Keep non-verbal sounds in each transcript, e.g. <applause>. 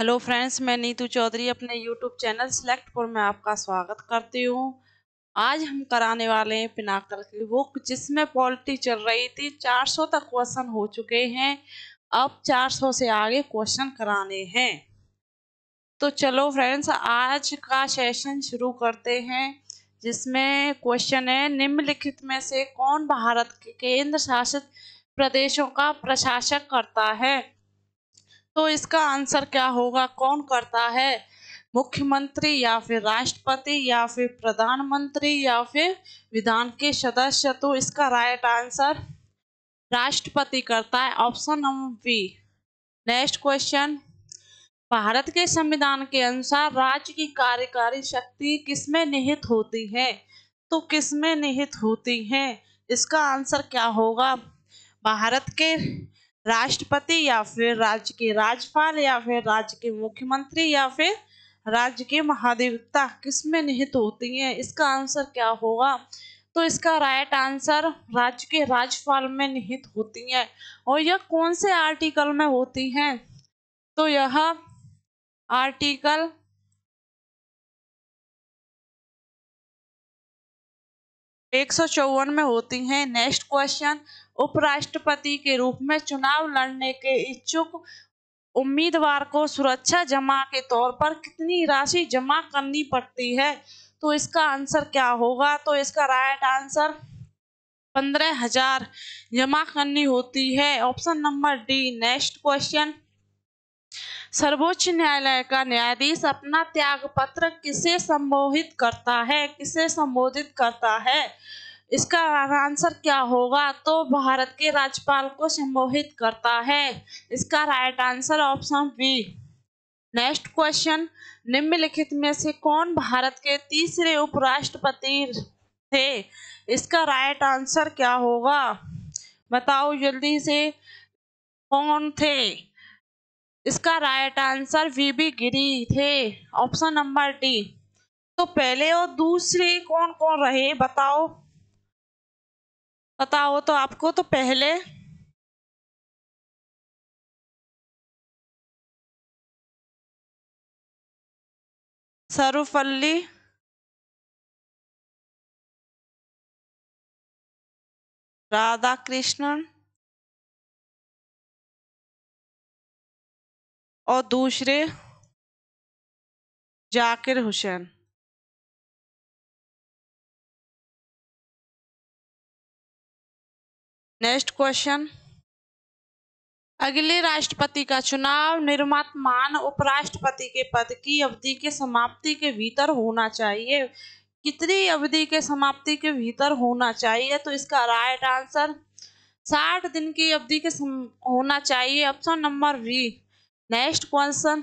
hello friends मैं नीतू चौधरी अपने YouTube channel select पर मैं आपका स्वागत करती हूँ आज हम कराने वाले हैं पिनाकल की बुक जिसमें पॉलिटी चल रही थी 400 तक क्वेश्चन हो चुके हैं अब 400 से आगे क्वेश्चन कराने हैं तो चलो फ्रेंड्स आज का सेशन शुरू करते हैं जिसमें क्वेश्चन है निम्नलिखित में से कौन भारत के केंद्र शासित प्रदेशों का प्रशासक करता है तो इसका आंसर क्या होगा कौन करता है मुख्यमंत्री या फिर राष्ट्रपति या फिर प्रधानमंत्री या फिर विधान के सदस्य तो इसका राइट आंसर राष्ट्रपति करता है option number B next question Bharat के संविधान के अनुसार राज्य की कार्यकारी शक्ति किसमें निहित होती है तो किसमें निहित होती है इसका आंसर क्या होगा भारत के राष्ट्रपति या फिर राज्य के राज्यपाल या फिर राज्य के मुख्यमंत्री या फिर राज्य के महादेवता किसमें निहित होती हैं इसका आंसर क्या होगा तो इसका राइट आंसर राज्य के राज्यपाल में निहित होती है और यह कौन से आर्टिकल में होती हैं तो यह आर्टिकल एक सौ चौवन में होती हैं नेक्स्ट क्वेश्चन उपराष्ट्रपति के रूप में चुनाव लड़ने के इच्छुक उम्मीदवार को सुरक्षा जमा के तौर पर कितनी राशि जमा करनी पड़ती है तो इसका आंसर क्या होगा तो इसका राइट आंसर पंद्रह हजार जमा करनी होती है option number D next question सर्वोच्च न्यायालय का न्यायाधीश अपना त्याग पत्र किसे संबोधित करता है किसे संबोधित करता है इसका आंसर क्या होगा तो भारत के राज्यपाल को सम्मोहित करता है इसका right answer option B next question निम्नलिखित में से कौन भारत के तीसरे उपराष्ट्रपति थे इसका राइट आंसर क्या होगा बताओ जल्दी से कौन थे इसका right answer V B Giri थे ऑप्शन नंबर डी तो पहले और दूसरे कौन कौन रहे बताओ पता हो तो आपको तो पहले सरुफली राधा कृष्णन और दूसरे जाकिर हुसैन नेक्स्ट क्वेश्चन अगले राष्ट्रपति का चुनाव निर्मातमान उपराष्ट्रपति के पद की अवधि के समाप्ति के भीतर होना चाहिए कितनी अवधि के समाप्ति के भीतर होना चाहिए तो इसका राइट आंसर साठ दिन की अवधि के होना चाहिए option number B next question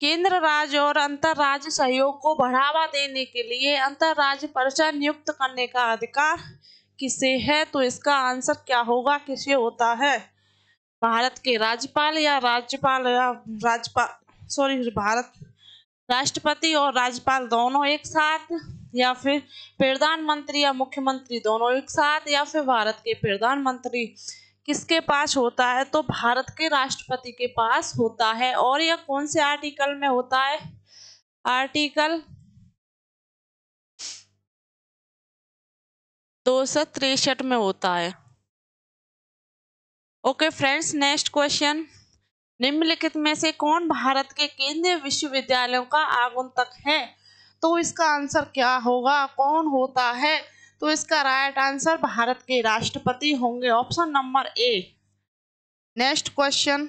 केंद्र राज्य और अंतर्राज्य सहयोग को बढ़ावा देने के लिए अंतर्राज्य परिषद नियुक्त करने का अधिकार किसे है तो इसका आंसर क्या होगा किसे होता है भारत के राज्यपाल या राज्यपाल या राज्यपाल सॉरी भारत राष्ट्रपति और राज्यपाल दोनों एक साथ या फिर प्रधानमंत्री या मुख्यमंत्री दोनों एक साथ या फिर भारत के प्रधानमंत्री किसके पास होता है तो भारत के राष्ट्रपति के पास होता है और यह कौन से आर्टिकल में होता है आर्टिकल दो सौ तिरसठ में होता है ओके फ्रेंड्स नेक्स्ट क्वेश्चन निम्नलिखित में से कौन भारत के केंद्रीय विश्वविद्यालयों का आगंतक है तो इसका आंसर क्या होगा कौन होता है तो इसका राइट आंसर भारत के राष्ट्रपति होंगे option number A next question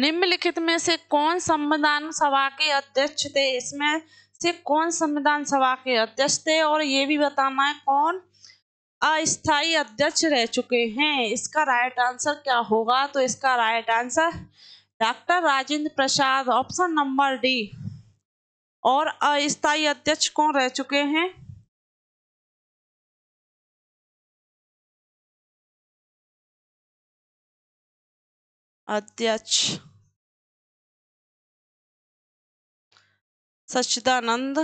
निम्नलिखित में से कौन संविधान सभा के अध्यक्ष थे इसमें से कौन संविधान सभा के अध्यक्ष थे और ये भी बताना है कौन अस्थाई अध्यक्ष रह चुके हैं इसका राइट आंसर क्या होगा तो इसका right answer doctor Rajendra Prasad option number D और अस्थाई अध्यक्ष कौन रह चुके हैं अध्यक्ष सच्चिदानंद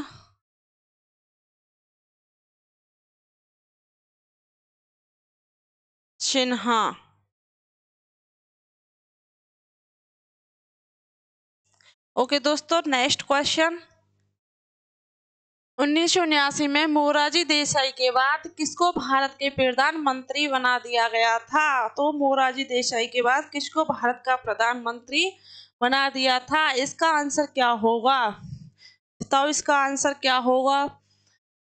सिन्हा ओके दोस्तों नेक्स्ट क्वेश्चन उन्नीस में मोराजी देसाई के बाद किसको भारत के प्रधानमंत्री बना दिया गया था तो मोराजी देसाई के बाद किसको भारत का प्रधानमंत्री बना दिया था इसका आंसर क्या होगा बताओ इसका आंसर क्या होगा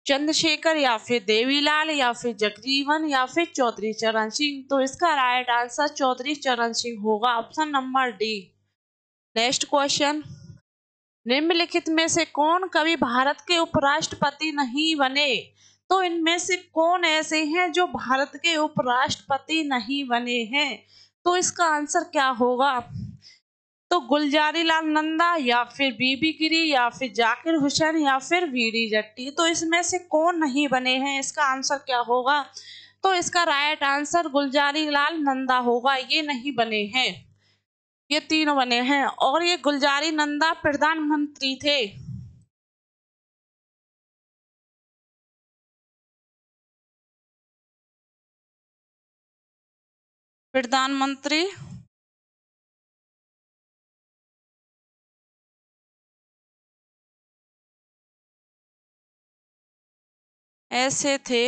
चंद्रशेखर या फिर देवीलाल या फिर जगजीवन या फिर चौधरी चरण सिंह तो इसका राइट आंसर चौधरी चरण सिंह होगा option number D next question निम्नलिखित में से कौन कभी भारत के उपराष्ट्रपति नहीं बने तो इनमें से कौन ऐसे हैं जो भारत के उपराष्ट्रपति नहीं बने हैं तो इसका आंसर क्या होगा तो गुलजारी लाल नंदा या फिर बीबी गिरी या फिर जाकिर हुसैन या फिर वीडी जट्टी तो इसमें से कौन नहीं बने हैं इसका आंसर क्या होगा तो इसका राइट आंसर गुलजारी लाल नंदा होगा ये नहीं बने हैं ये तीनों बने हैं और ये गुलजारी नंदा प्रधानमंत्री थे प्रधानमंत्री ऐसे थे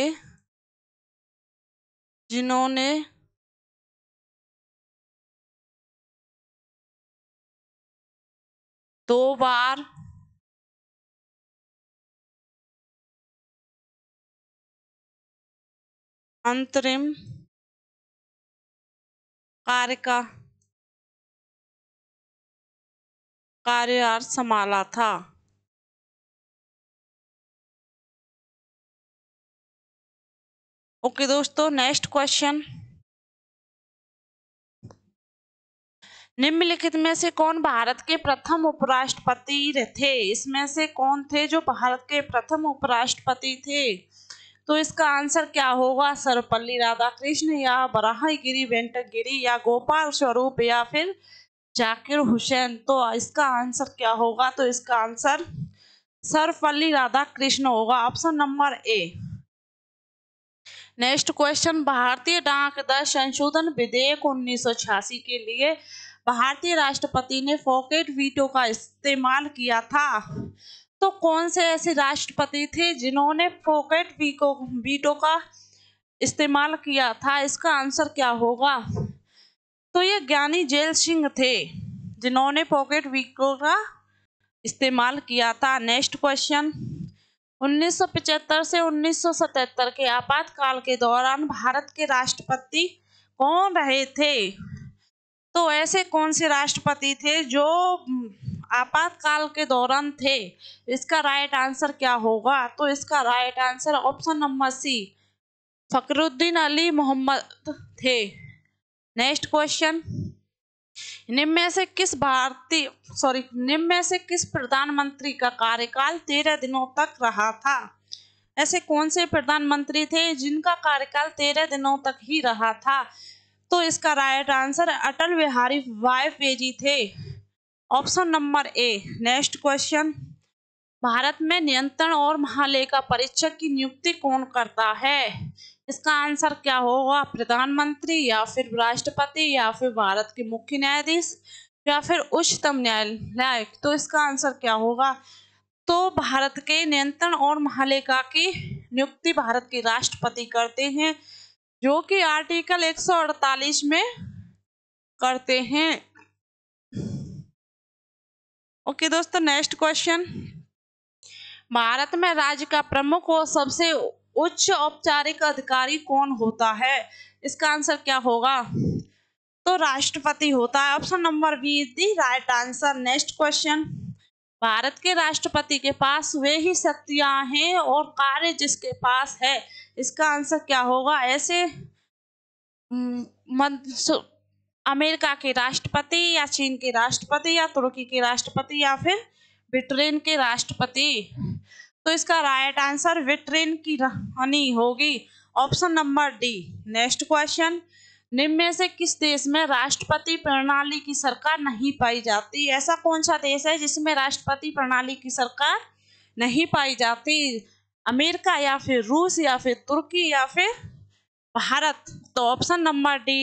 जिन्होंने दो बार अंतरिम कार्य का कार्यार संभाला था ओके दोस्तों नेक्स्ट क्वेश्चन निम्नलिखित में से कौन भारत के प्रथम उपराष्ट्रपति थे इसमें से कौन थे जो भारत के प्रथम उपराष्ट्रपति थे तो इसका आंसर क्या होगा सर्वपल्ली राधाकृष्ण या बराहगिरी वेंटगिरी गिरी या गोपाल स्वरूप या फिर जाकिर हुसैन तो इसका आंसर क्या होगा तो इसका आंसर सर्वपल्ली राधाकृष्ण होगा option number A next question भारतीय डाक दर संशोधन विधेयक छियासी के लिए भारतीय राष्ट्रपति ने फोकेट वीटो का इस्तेमाल किया था तो कौन से ऐसे राष्ट्रपति थे जिन्होंने फोकेट वीको वीटो का इस्तेमाल किया था इसका आंसर क्या होगा तो ये ज्ञानी जेल सिंह थे जिन्होंने पॉकेट वीको का इस्तेमाल किया था नेक्स्ट क्वेश्चन 1975 से 1977 के आपातकाल के दौरान भारत के राष्ट्रपति कौन रहे थे तो ऐसे कौन से राष्ट्रपति थे जो आपातकाल के दौरान थे इसका राइट आंसर क्या होगा तो इसका right answer option number C Fakhruddin Ali Mohammad थे नेक्स्ट क्वेश्चन निम्न में से किस भारतीय सॉरी निम्न में से किस प्रधानमंत्री का कार्यकाल तेरह दिनों तक रहा था ऐसे कौन से प्रधानमंत्री थे जिनका कार्यकाल तेरह दिनों तक ही रहा था तो इसका राइट आंसर अटल बिहारी वाजपेयी थे option number A next question Bharat में नियंत्रण और महालेखा परीक्षक की नियुक्ति कौन करता है इसका आंसर क्या होगा प्रधानमंत्री या फिर राष्ट्रपति या फिर भारत के मुख्य न्यायाधीश या फिर उच्चतम न्यायालय तो इसका आंसर क्या होगा तो भारत के नियंत्रण और महालेखा की नियुक्ति भारत के राष्ट्रपति करते हैं जो कि आर्टिकल 148 में करते हैं ओके दोस्तों नेक्स्ट क्वेश्चन भारत में राज्य का प्रमुख और सबसे उच्च औपचारिक अधिकारी कौन होता है इसका आंसर क्या होगा तो राष्ट्रपति होता है option number B is the right answer next question Bharat के राष्ट्रपति के पास वे ही शक्तियां हैं और कार्य जिसके पास है इसका आंसर क्या होगा ऐसे अमेरिका के राष्ट्रपति या चीन के राष्ट्रपति या तुर्की के राष्ट्रपति या फिर ब्रिटेन के राष्ट्रपति तो इसका राइट आंसर विट्रिन की रानी होगी option number D next question निम्न में से किस देश में राष्ट्रपति प्रणाली की सरकार नहीं पाई जाती ऐसा कौन सा देश है जिसमें राष्ट्रपति प्रणाली की सरकार नहीं पाई जाती अमेरिका या फिर रूस या फिर तुर्की या फिर भारत तो ऑप्शन नंबर डी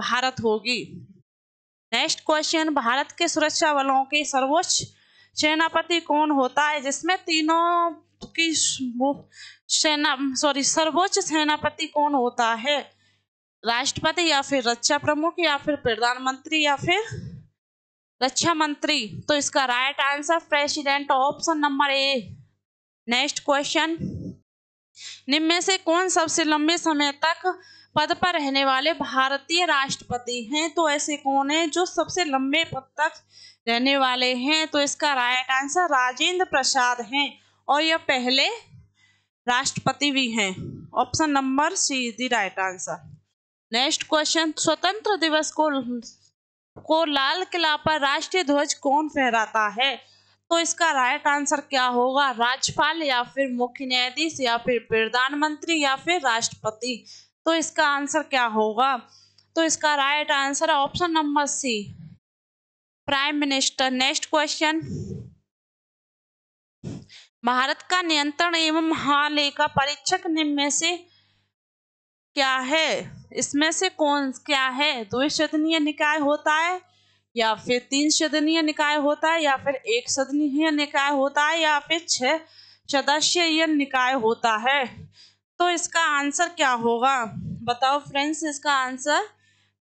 भारत होगी नेक्स्ट क्वेश्चन भारत के सुरक्षा बलों के सर्वोच्च सेनापति कौन होता है जिसमें तीनों की सेना सॉरी सर्वोच्च सेनापति कौन होता है राष्ट्रपति या फिर रक्षा प्रमुख या फिर प्रधानमंत्री या फिर रक्षा मंत्री तो इसका right answer president option number A next question निम्न में से कौन सबसे लंबे समय तक पद पर रहने वाले भारतीय राष्ट्रपति हैं तो ऐसे कौन है जो सबसे लंबे पद तक रहने वाले हैं तो इसका राइट आंसर राजेंद्र प्रसाद हैं और यह पहले राष्ट्रपति भी हैं option number C the right answer next question स्वतंत्र दिवस को को लाल किला पर राष्ट्रीय ध्वज कौन फहराता है तो इसका राइट आंसर क्या होगा राज्यपाल या फिर मुख्य न्यायाधीश या फिर प्रधानमंत्री या फिर राष्ट्रपति तो इसका आंसर क्या होगा तो इसका right answer option number C prime minister next question Bharat का नियंत्रण एवं महालेखा परीक्षक निम्न से क्या है इसमें से कौन क्या है दो सदनीय निकाय होता है या फिर तीन सदनीय निकाय होता है या फिर एक सदनीय निकाय होता है या फिर छह सदस्य निकाय होता है तो इसका आंसर क्या होगा बताओ फ्रेंड्स इसका आंसर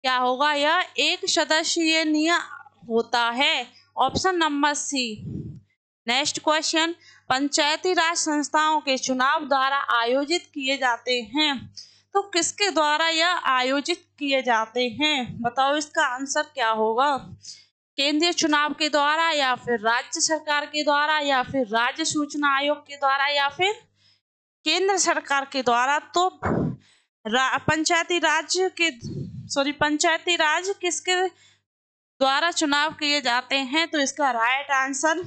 क्या होगा यह एक सदस्यीय होता है option number C next question Panchayati Raj संस्थाओं के चुनाव द्वारा आयोजित किए जाते हैं तो किसके द्वारा यह आयोजित किए जाते हैं बताओ इसका आंसर क्या होगा केंद्रीय चुनाव के द्वारा या फिर राज्य सरकार के द्वारा या फिर राज्य सूचना आयोग के द्वारा या फिर केंद्र सरकार के द्वारा तो रा, पंचायती राज के सॉरी पंचायती राज किसके द्वारा चुनाव किए जाते हैं तो इसका राइट आंसर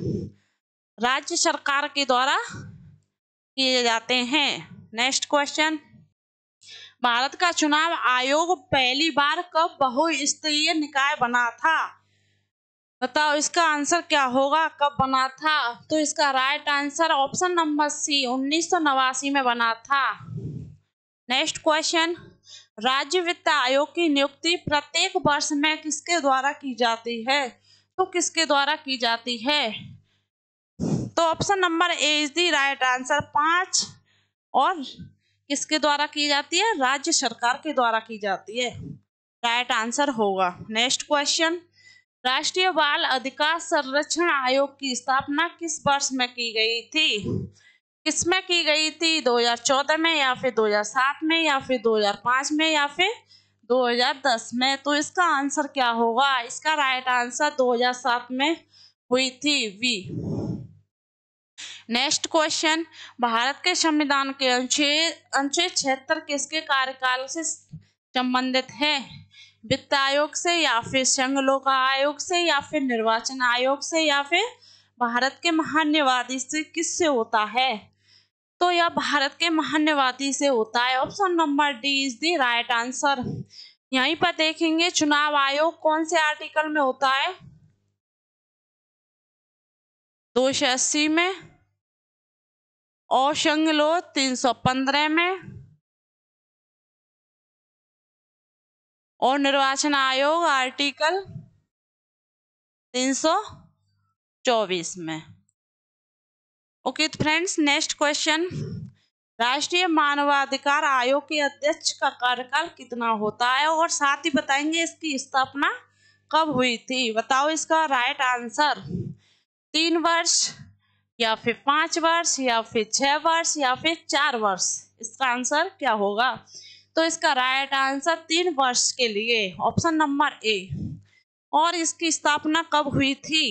राज्य सरकार के द्वारा किए जाते हैं नेक्स्ट क्वेश्चन भारत का चुनाव आयोग पहली बार कब बहुस्तरीय निकाय बना था बताओ इसका आंसर क्या होगा कब बना था तो इसका right answer option number C उन्नीस में बना था नेक्स्ट क्वेश्चन राज्य वित्त आयोग की नियुक्ति प्रत्येक वर्ष में किसके द्वारा की जाती है तो किसके द्वारा की जाती है तो option number A is the right answer पांच और किसके द्वारा की जाती है राज्य सरकार के द्वारा की जाती है राइट आंसर होगा नेक्स्ट क्वेश्चन राष्ट्रीय बाल अधिकार संरक्षण आयोग की स्थापना किस वर्ष में की गई थी किसमें की गई थी 2014 में या फिर 2007 में या फिर 2005 में या फिर 2010 में तो इसका आंसर क्या होगा इसका राइट आंसर 2007 में हुई थी वी नेक्स्ट क्वेश्चन भारत के संविधान के अनुच्छेद अनुच्छेद छिहत्तर किसके कार्यकाल से संबंधित है वित्त आयोग से या फिर संघ लोक आयोग से या फिर निर्वाचन आयोग से या फिर भारत के महान्यवादी से किससे होता है तो यह भारत के महान्यवादी से होता है option number D is the right answer यहीं पर देखेंगे चुनाव आयोग कौन से आर्टिकल में होता है दो सौ अस्सी में और शंगलो तीन सौ पंद्रह में और निर्वाचन आयोग आर्टिकल तीन सौ चौबीस में ओके फ्रेंड्स नेक्स्ट क्वेश्चन राष्ट्रीय मानवाधिकार आयोग के अध्यक्ष का कार्यकाल कितना होता है और साथ ही बताएंगे इसकी स्थापना कब हुई थी बताओ इसका राइट आंसर तीन वर्ष या फिर पांच वर्ष या फिर छह वर्ष या फिर चार वर्ष इसका आंसर क्या होगा तो इसका राइट आंसर तीन वर्ष के लिए ऑप्शन नंबर ए और इसकी स्थापना कब हुई थी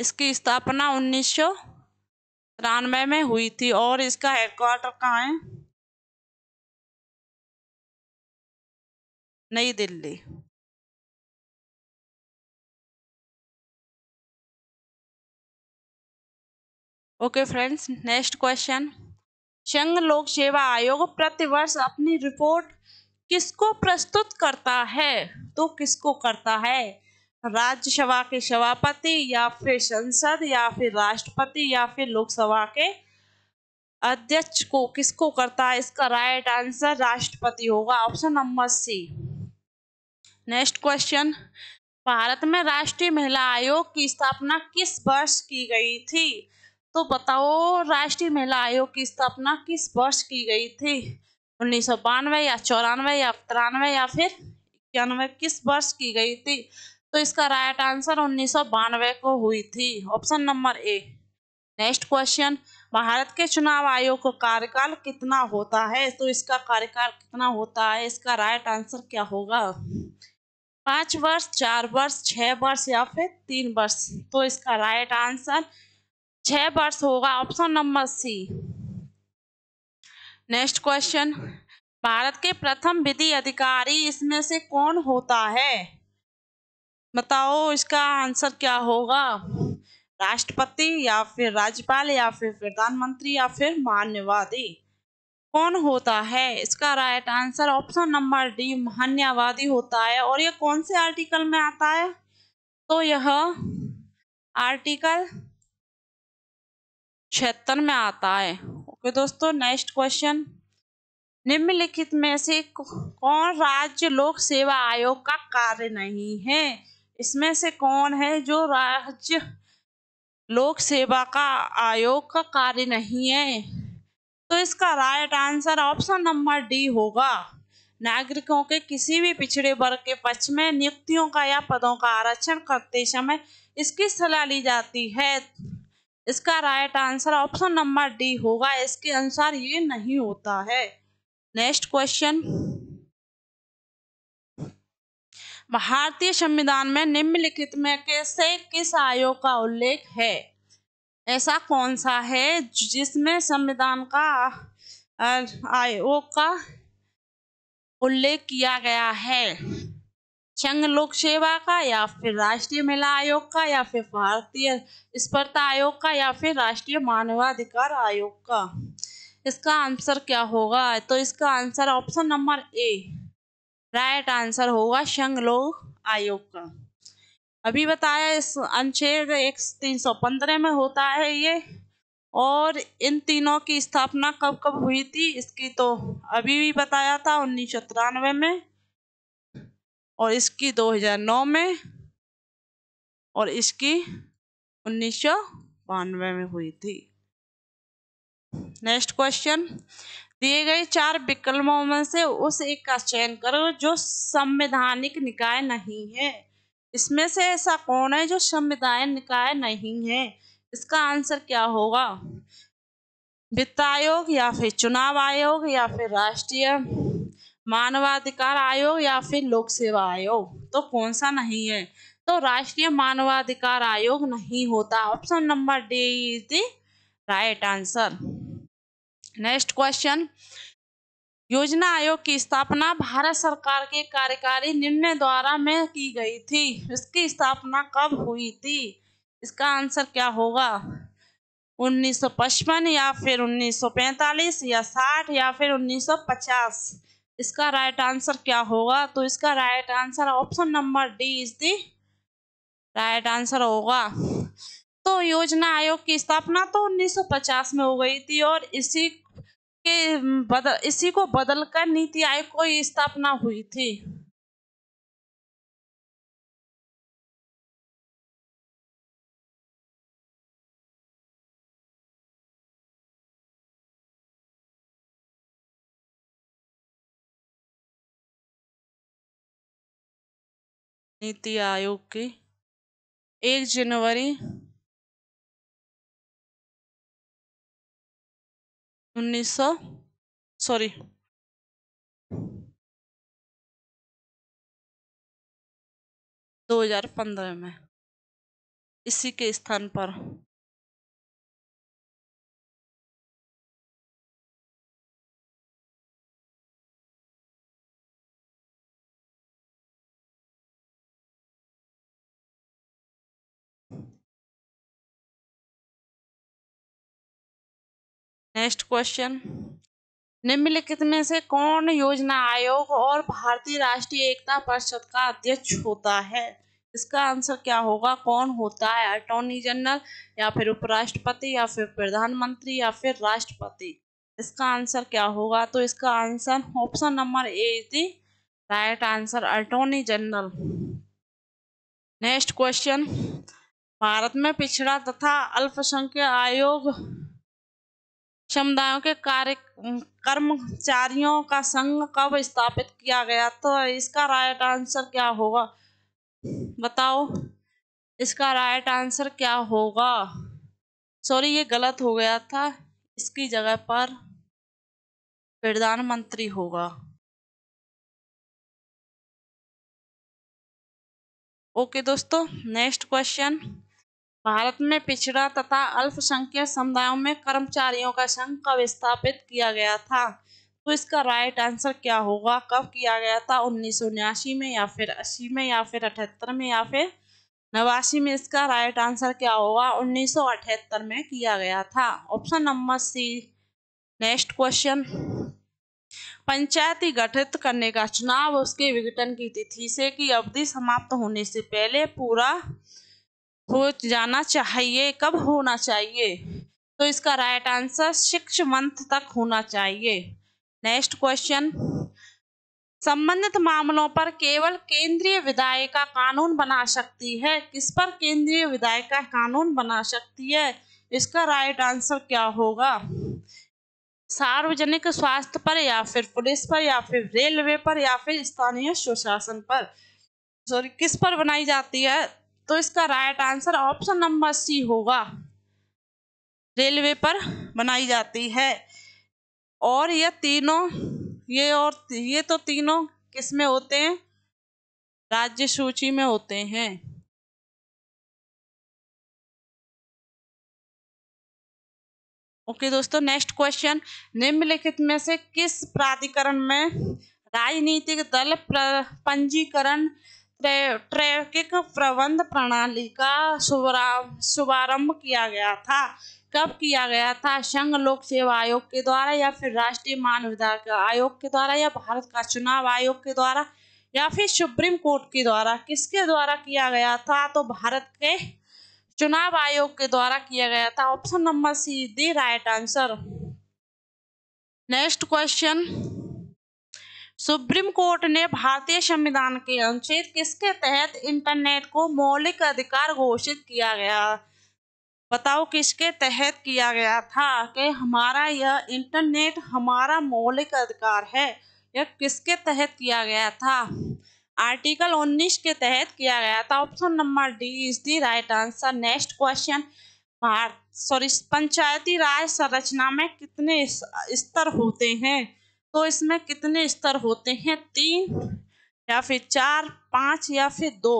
इसकी स्थापना उन्नीस तिरानवे में हुई थी और इसका हेडक्वार्टर कहाँ है नई Delhi okay friends next question संघ लोक सेवा आयोग प्रतिवर्ष अपनी रिपोर्ट किसको प्रस्तुत करता है तो किसको करता है राज्यसभा के सभापति या फिर संसद या फिर राष्ट्रपति या फिर लोकसभा के अध्यक्ष को किसको करता है इसका राइट आंसर राष्ट्रपति होगा option number C next question Bharat में राष्ट्रीय महिला आयोग की स्थापना किस वर्ष की गई थी तो बताओ राष्ट्रीय महिला आयोग की स्थापना किस वर्ष की गई थी उन्नीस सौ बानवे या चौरानवे या तिरानवे या फिर इक्यानवे किस वर्ष की गई थी तो इसका राइट आंसर उन्नीस को हुई थी option number A next question Bharat के चुनाव आयोग का कार्यकाल कितना होता है तो इसका कार्यकाल कितना होता है इसका राइट आंसर क्या होगा पाँच वर्ष चार वर्ष छः वर्ष या फिर तीन वर्ष तो इसका राइट आंसर छः वर्ष होगा option number C next question Bharat के प्रथम विधि अधिकारी इसमें से कौन होता है बताओ इसका आंसर क्या होगा राष्ट्रपति या फिर राज्यपाल या फिर प्रधानमंत्री या फिर मान्यवादी कौन होता है इसका right answer option number D मान्यवादी होता है और यह कौन से आर्टिकल में आता है तो यह आर्टिकल छिहत्तर में आता है ओके दोस्तों नेक्स्ट क्वेश्चन निम्नलिखित में से कौन राज्य लोक सेवा आयोग का कार्य नहीं है इसमें से कौन है जो राज्य लोक सेवा का आयोग का कार्य नहीं है तो इसका right answer option number D होगा नागरिकों के किसी भी पिछड़े वर्ग के पक्ष में नियुक्तियों का या पदों का आरक्षण करते समय इसकी सलाह ली जाती है इसका right answer option number D होगा इसके अनुसार ये नहीं होता है नेक्स्ट क्वेश्चन भारतीय संविधान में निम्नलिखित में कैसे किस आयोग का उल्लेख है ऐसा कौन सा है जिसमें संविधान का आयोग का उल्लेख किया गया है संघ लोक सेवा का या फिर राष्ट्रीय महिला आयोग का या फिर भारतीय स्पर्धा आयोग का या फिर राष्ट्रीय मानवाधिकार आयोग का इसका आंसर क्या होगा तो इसका answer option number A right answer होगा लोग आयोग का अभी बताया इस अनुच्छेद एक तीन सौ पंद्रह में होता है ये और इन तीनों की स्थापना कब कब हुई थी इसकी तो अभी भी बताया था उन्नीस सौ तिरानवे में और इसकी दो हजार नौ में और इसकी उन्नीस सौ बानवे में हुई थी नेक्स्ट क्वेश्चन दिए गए चार विकल्पों में से उस एक का चयन करो जो संवैधानिक निकाय नहीं है इसमें से ऐसा कौन है जो संविधान निकाय नहीं है इसका आंसर क्या होगा वित्त आयोग या फिर चुनाव आयोग या फिर राष्ट्रीय मानवाधिकार आयोग या फिर लोक सेवा आयोग तो कौन सा नहीं है तो राष्ट्रीय मानवाधिकार आयोग नहीं होता option number D is the right answer next question योजना आयोग की स्थापना भारत सरकार के कार्यकारी निर्णय द्वारा में की गई थी इसकी स्थापना कब हुई थी इसका आंसर क्या होगा 1955 या फिर 1945 या 60 या फिर 1950 इसका राइट आंसर क्या होगा तो इसका right answer option number D is the right answer होगा तो योजना आयोग की स्थापना तो 1950 में हो गई थी और इसी के बदल इसी को बदलकर नीति आयोग को स्थापना हुई थी नीति आयोग की एक जनवरी उन्नीस सौ सॉरी दो हजार पंद्रह में इसी के स्थान पर नेक्स्ट क्वेश्चन निम्नलिखित में से कौन योजना आयोग और भारतीय राष्ट्रीय एकता परिषद का अध्यक्ष होता है इसका आंसर क्या होगा कौन होता है अटॉर्नी जनरल या फिर उपराष्ट्रपति या फिर प्रधानमंत्री या फिर राष्ट्रपति इसका आंसर क्या होगा तो इसका answer option number A is the right answer attorney general next question Bharat में पिछड़ा तथा अल्पसंख्यक आयोग समुदायों के कार्य कर्मचारियों का संघ कब स्थापित किया गया तो इसका राइट आंसर क्या होगा बताओ इसका राइट आंसर क्या होगा सॉरी ये गलत हो गया था इसकी जगह पर प्रधानमंत्री होगा ओके दोस्तों नेक्स्ट क्वेश्चन भारत में पिछड़ा तथा अल्पसंख्यक समुदायों में कर्मचारियों का संघ कब स्थापित किया गया था तो इसका राइट आंसर क्या होगा कब किया गया था उन्नीस में या फिर अस्सी में या फिर अठहत्तर में या फिर नवासी में इसका राइट आंसर क्या होगा 1978 में किया गया था option number C next question पंचायती गठित करने का चुनाव उसके विघटन की तिथि से की अवधि समाप्त होने से पहले पूरा हो जाना चाहिए कब होना चाहिए तो इसका राइट आंसर सिक्स मंथ तक होना चाहिए नेक्स्ट क्वेश्चन संबंधित मामलों पर केवल केंद्रीय विधायिका कानून बना सकती है किस पर केंद्रीय विधायिका कानून बना सकती है इसका राइट आंसर क्या होगा सार्वजनिक स्वास्थ्य पर या फिर पुलिस पर या फिर रेलवे पर या फिर स्थानीय सुशासन पर सॉरी किस पर बनाई जाती है तो इसका right answer option number C होगा रेलवे पर बनाई जाती है और ये तीनों ये और ये तो तीनों किस में होते हैं राज्य सूची में होते हैं ओके okay, दोस्तों नेक्स्ट क्वेश्चन निम्नलिखित में से किस प्राधिकरण में राजनीतिक दल पंजीकरण ट्रैफिक प्रबंध प्रणाली का शुभारंभ किया गया था कब किया गया था संघ लोक सेवा आयोग के द्वारा या फिर राष्ट्रीय मानवाधिकार आयोग के द्वारा या भारत का चुनाव आयोग के द्वारा या फिर सुप्रीम कोर्ट के द्वारा किसके द्वारा किया गया था तो भारत के चुनाव आयोग के द्वारा किया गया था option number C the right answer next question supreme court ने भारतीय संविधान के अनुच्छेद किसके तहत इंटरनेट को मौलिक अधिकार घोषित किया गया बताओ किसके तहत किया गया था कि हमारा यह इंटरनेट हमारा मौलिक अधिकार है यह किसके तहत किया गया था आर्टिकल 19 के तहत किया गया था option number D is the right answer next question Bharat sorry Panchayati Raj संरचना में कितने स्तर होते हैं तो इसमें कितने स्तर होते हैं तीन या फिर चार पाँच या फिर दो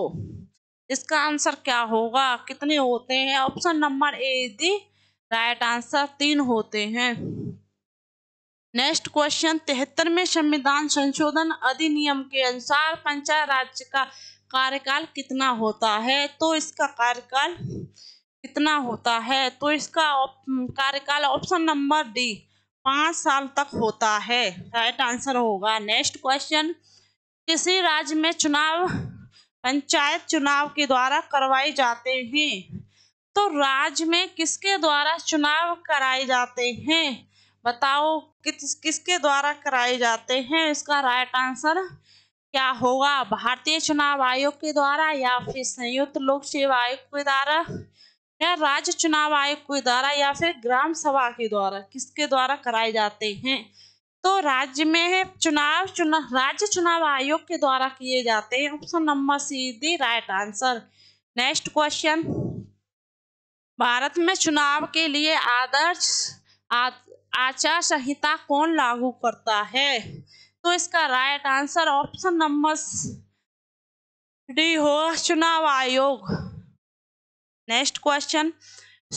इसका आंसर क्या होगा कितने होते हैं option number A is the right answer तीन होते हैं नेक्स्ट क्वेश्चन तिहत्तर में संविधान संशोधन अधिनियम के अनुसार पंचायत राज्य का कार्यकाल कितना होता है तो इसका कार्यकाल कितना होता है तो इसका कार्यकाल ऑप्शन नंबर डी पाँच साल तक होता है राइट आंसर होगा नेक्स्ट क्वेश्चन किसी राज्य में चुनाव पंचायत चुनाव के द्वारा करवाए जाते हैं तो राज्य में किसके द्वारा चुनाव कराए जाते हैं बताओ किस किसके द्वारा कराए जाते हैं इसका राइट आंसर क्या होगा भारतीय चुनाव आयोग के द्वारा या फिर संयुक्त लोक सेवा आयोग के द्वारा या राज्य चुनाव आयोग के द्वारा या फिर ग्राम सभा के द्वारा किसके द्वारा कराए जाते हैं तो राज्य में है चुनाव चुनाव राज्य चुनाव आयोग के द्वारा किए जाते हैं option number C the right answer next question Bharat में चुनाव के लिए आदर्श आ, आचार संहिता कौन लागू करता है तो इसका right answer option number D हो चुनाव आयोग नेक्स्ट क्वेश्चन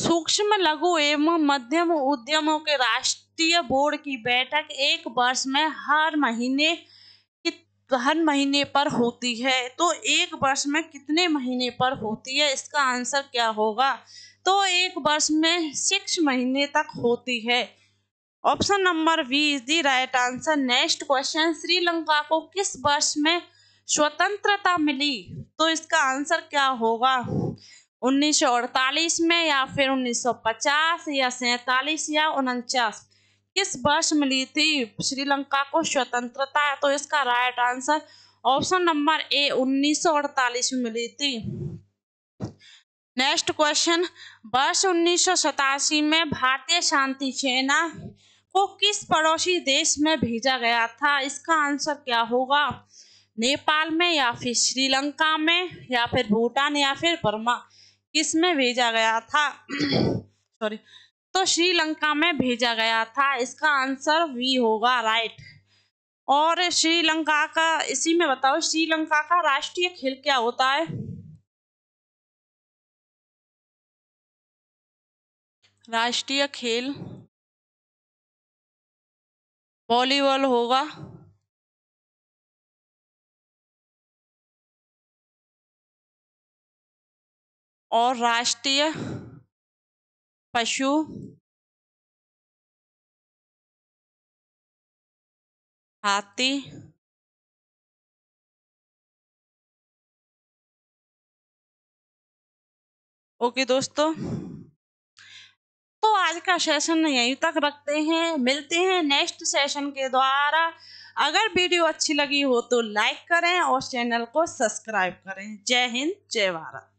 सूक्ष्म लघु एवं मध्यम उद्यमों के राष्ट्रीय बोर्ड की बैठक एक वर्ष में हर महीने हर महीने पर होती है तो एक वर्ष में कितने महीने पर होती है इसका आंसर क्या होगा तो एक वर्ष में सिक्स महीने तक होती है option number V is the right answer next question Sri Lanka को किस वर्ष में स्वतंत्रता मिली तो इसका आंसर क्या होगा 1948 में या फिर 1950 या सैतालीस या उनचास किस वर्ष मिली थी श्रीलंका को स्वतंत्रता तो इसका right answer option number A 1948 में मिली थी नेक्स्ट क्वेश्चन वर्ष उन्नीस में भारतीय शांति सेना को किस पड़ोसी देश में भेजा गया था इसका आंसर क्या होगा नेपाल में या फिर श्रीलंका में या फिर भूटान या फिर बर्मा किसमें भेजा गया था सॉरी <clears throat> तो श्रीलंका में भेजा गया था इसका आंसर वी होगा राइट और श्रीलंका का इसी में बताओ श्रीलंका का राष्ट्रीय खेल क्या होता है राष्ट्रीय खेल वॉलीबॉल होगा और राष्ट्रीय पशु हाथी ओके दोस्तों तो आज का सेशन यहीं तक रखते हैं मिलते हैं नेक्स्ट सेशन के द्वारा अगर वीडियो अच्छी लगी हो तो लाइक करें और चैनल को सब्सक्राइब करें जय हिंद जय भारत